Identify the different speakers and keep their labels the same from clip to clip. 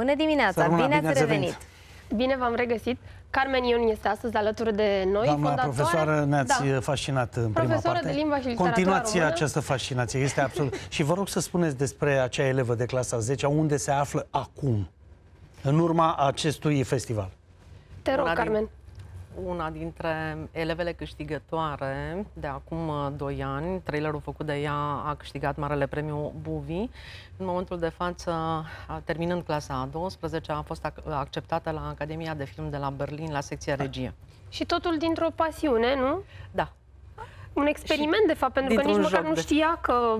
Speaker 1: Bună dimineața! Bine, bine ați revenit! Bine v-am regăsit. Carmen Ion este astăzi alături de noi. Doamna fondatoare... profesoară, ne-ați da. Uh, fascinat în prima parte. de limba și Continuați română. această fascinație, este absolut. și vă rog să spuneți despre acea elevă de clasa 10 unde se află acum, în urma acestui festival.
Speaker 2: Te rog, Bună, Carmen. Din una dintre elevele câștigătoare de acum 2 uh, ani. Trailerul făcut de ea a câștigat Marele Premiu Buvi. În momentul de față, terminând clasa a 12 a fost acceptată la Academia de Film de la Berlin, la secția da. regie.
Speaker 1: Și totul dintr-o pasiune, nu? Da. Un experiment, și de fapt, pentru că nici măcar nu știa că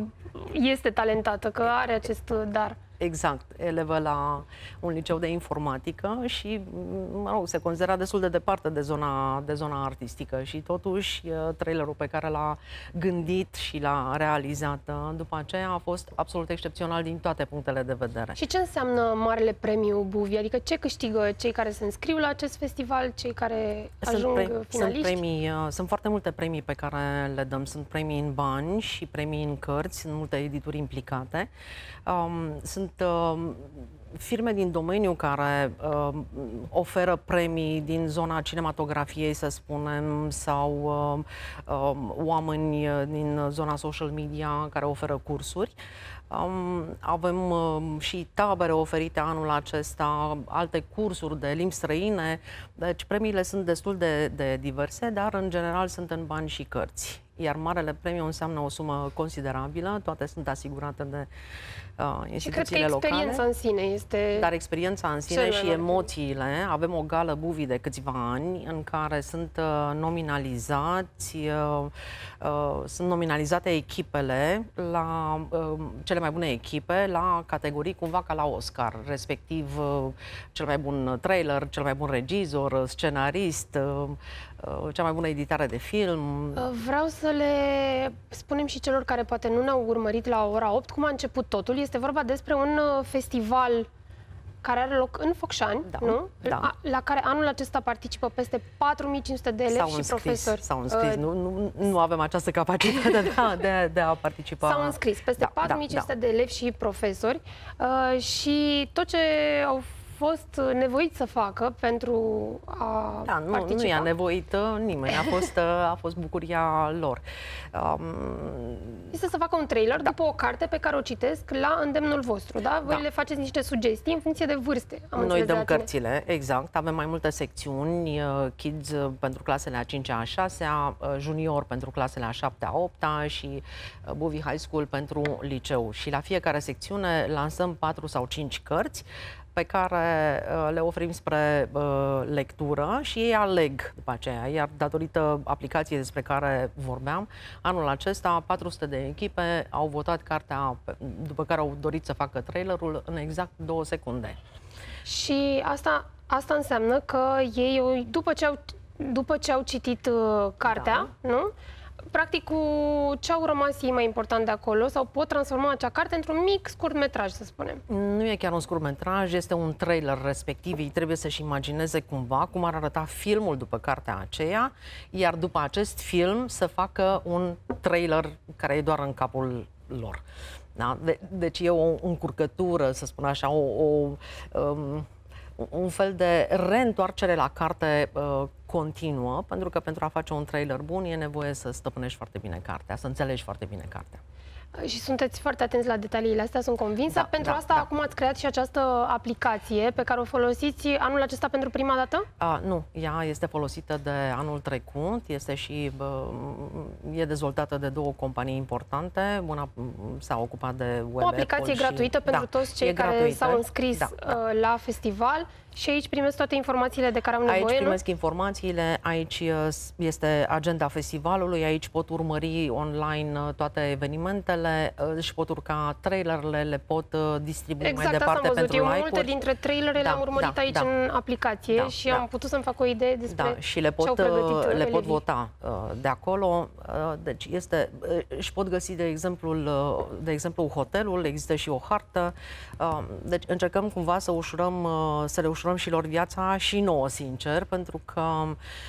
Speaker 1: este talentată, că are acest dar.
Speaker 2: Exact, elevă la un liceu de informatică și, mă rog, se considera destul de departe de zona, de zona artistică și totuși trailerul pe care l-a gândit și l-a realizat după aceea a fost absolut excepțional din toate punctele de vedere. Și ce
Speaker 1: înseamnă Marele Premiu Buvi? Adică ce câștigă cei care se înscriu la acest festival, cei care sunt ajung pre- finaliști? Sunt,
Speaker 2: premii, sunt foarte multe premii pe care le dăm. Sunt premii în bani și premii în cărți, sunt multe edituri implicate. Um, sunt sunt uh, firme din domeniu care uh, oferă premii din zona cinematografiei, să spunem, sau uh, uh, oameni uh, din zona social media care oferă cursuri. Um, avem uh, și tabere oferite anul acesta, alte cursuri de limbi străine, deci premiile sunt destul de, de diverse, dar în general sunt în bani și cărți iar marele premiu înseamnă o sumă considerabilă, toate sunt asigurate de uh, instituțiile cred că experiența locale, în sine este... Dar experiența în sine și emoțiile, avem o gală buvi de câțiva ani în care sunt uh, nominalizați, uh, uh, sunt nominalizate echipele la uh, cele mai bune echipe la categorii cumva ca la Oscar, respectiv uh, cel mai bun trailer, cel mai bun regizor, scenarist, uh, Uh, cea mai bună editare de film? Uh,
Speaker 1: vreau să le spunem și celor care poate nu ne-au urmărit la ora 8 cum a început totul. Este vorba despre un uh, festival care are loc în Focșani, da, nu? Da. La care anul acesta participă peste 4500 de elevi și profesori. S-au înscris, uh, nu,
Speaker 2: nu, nu avem această capacitate de a, de, de a participa. S-au înscris peste da, 4500 da,
Speaker 1: da. de elevi și profesori uh, și tot ce au fost uh, nevoit să facă pentru a da, nu, participa. Nu i-a
Speaker 2: nevoit nimeni, a fost, uh, a fost bucuria lor. Um...
Speaker 1: Este să facă un trailer da. după o carte pe care o citesc la îndemnul vostru, da? Voi da. le faceți niște sugestii în funcție de vârste. Am Noi dăm cărțile,
Speaker 2: exact. Avem mai multe secțiuni, uh, kids pentru clasele a 5-a, a 6-a, junior pentru clasele a 7-a, 8-a și Bovi High School pentru liceu. Și la fiecare secțiune lansăm 4 sau 5 cărți pe care uh, le oferim spre uh, lectură și ei aleg după aceea. Iar datorită aplicației despre care vorbeam, anul acesta 400 de echipe au votat cartea după care au dorit să facă trailerul în exact două secunde.
Speaker 1: Și asta, asta înseamnă că ei, după ce au, după ce au citit uh, cartea, da. nu? practic, cu ce au rămas ei mai important de acolo sau pot transforma acea carte într-un mic scurtmetraj, să spunem.
Speaker 2: Nu e chiar un scurtmetraj, este un trailer respectiv. Ei trebuie să-și imagineze cumva cum ar arăta filmul după cartea aceea, iar după acest film să facă un trailer care e doar în capul lor. Da? De- deci e o încurcătură, să spun așa, o... o um, un fel de reîntoarcere la carte uh, continuă, pentru că pentru a face un trailer bun e nevoie să stăpânești foarte bine cartea, să înțelegi foarte bine cartea.
Speaker 1: Și sunteți foarte atenți la detaliile astea, sunt convinsă. Da, pentru da, asta da. acum ați creat și această aplicație pe care o folosiți anul acesta pentru prima dată?
Speaker 2: A, nu, ea este folosită de anul trecut, este și bă, e dezvoltată de două companii importante. Una s-a ocupat de web O aplicație și... gratuită pentru da, toți cei care s-au înscris da, uh,
Speaker 1: da. la festival. Și aici primesc toate informațiile de care am nevoie, Aici primesc
Speaker 2: nu? informațiile, aici uh, este agenda festivalului, aici pot urmări online uh, toate evenimentele, filmele uh, își pot urca trailerele, le pot uh, distribui exact, mai departe am văzut. pentru Eu like-uri. multe dintre
Speaker 1: trailerele da, am urmărit da, aici da, în aplicație da, și da. am putut să-mi fac o idee despre da, și le pot, uh, le pot vota
Speaker 2: de acolo. Deci este, își pot găsi de exemplu, de exemplu hotelul, există și o hartă. Deci încercăm cumva să ușurăm, să le ușurăm și lor viața și nouă, sincer, pentru că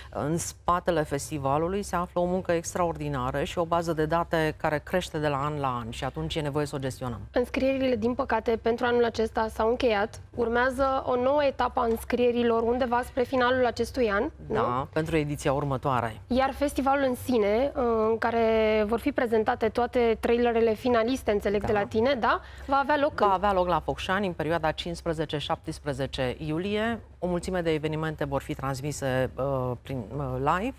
Speaker 2: în spatele festivalului se află o muncă extraordinară și o bază de date care crește de la an la an și atunci e nevoie să o gestionăm.
Speaker 1: Înscrierile, din păcate, pentru anul acesta s-au încheiat. Urmează o nouă etapă a înscrierilor undeva spre finalul acestui an. Da,
Speaker 2: nu? pentru ediția următoare.
Speaker 1: Iar festivalul în sine, în care vor fi prezentate toate trailerele finaliste, înțeleg da. de la da.
Speaker 2: tine, da? Va avea loc Va în... avea loc la Focșani în perioada 15-17 iulie. O mulțime de evenimente vor fi transmise uh, prin uh, live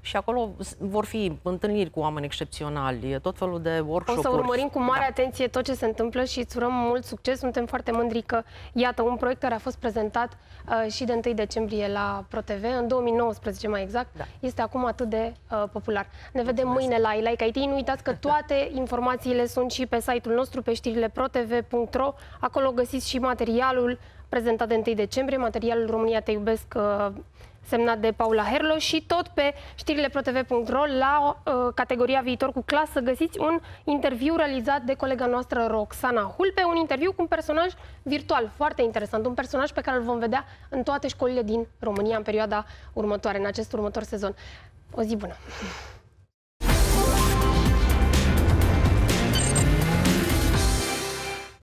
Speaker 2: și acolo vor fi întâlniri cu oameni excepționali, tot felul de workshop să urmărim cu mare
Speaker 1: da. atenție tot ce se întâmplă și îți urăm mult succes. Suntem foarte mândri că, iată, un proiect care a fost prezentat uh, și de 1 decembrie la ProTV, în 2019 mai exact, da. este acum atât de uh, popular. Ne vedem mâine la Ilaica IT. Nu uitați că toate informațiile sunt și pe site-ul nostru, pe știrile protv.ro. Acolo găsiți și materialul prezentat de 1 decembrie, materialul România Te Iubesc uh, semnat de Paula Herlo și tot pe știrile protv.ro la uh, categoria viitor cu clasă găsiți un interviu realizat de colega noastră Roxana Hulpe, un interviu cu un personaj virtual foarte interesant, un personaj pe care îl vom vedea în toate școlile din România în perioada următoare, în acest următor sezon. O zi bună!